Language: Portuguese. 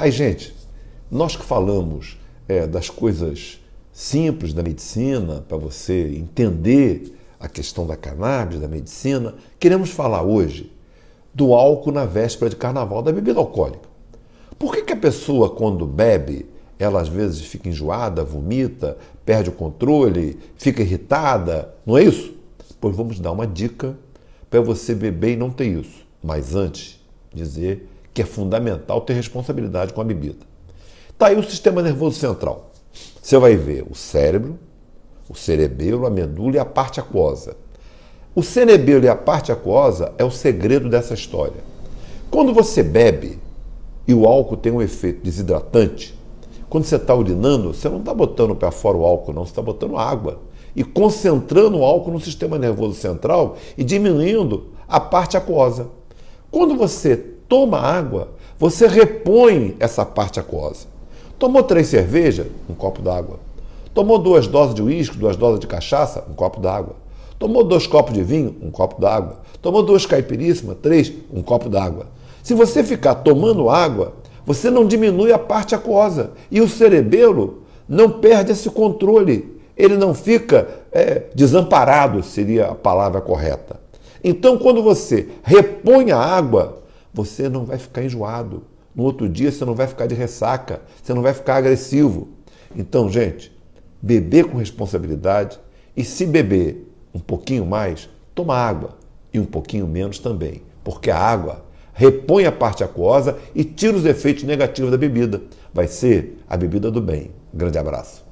Aí, gente, nós que falamos é, das coisas simples da medicina, para você entender a questão da cannabis, da medicina, queremos falar hoje do álcool na véspera de carnaval, da bebida alcoólica. Por que, que a pessoa, quando bebe, ela às vezes fica enjoada, vomita, perde o controle, fica irritada, não é isso? Pois vamos dar uma dica para você beber e não ter isso. Mas antes, dizer que é fundamental ter responsabilidade com a bebida. Está aí o sistema nervoso central. Você vai ver o cérebro, o cerebelo, a medula e a parte aquosa. O cerebelo e a parte aquosa é o segredo dessa história. Quando você bebe e o álcool tem um efeito desidratante, quando você está urinando, você não está botando para fora o álcool, não, você está botando água e concentrando o álcool no sistema nervoso central e diminuindo a parte aquosa. Quando você toma água, você repõe essa parte aquosa. Tomou três cervejas? Um copo d'água. Tomou duas doses de uísque, duas doses de cachaça? Um copo d'água. Tomou dois copos de vinho? Um copo d'água. Tomou duas caipiríssimas? Três? Um copo d'água. Se você ficar tomando água, você não diminui a parte aquosa. E o cerebelo não perde esse controle. Ele não fica é, desamparado, seria a palavra correta. Então, quando você repõe a água, você não vai ficar enjoado. No outro dia você não vai ficar de ressaca, você não vai ficar agressivo. Então, gente, beber com responsabilidade e se beber um pouquinho mais, toma água e um pouquinho menos também, porque a água repõe a parte aquosa e tira os efeitos negativos da bebida. Vai ser a bebida do bem. Grande abraço.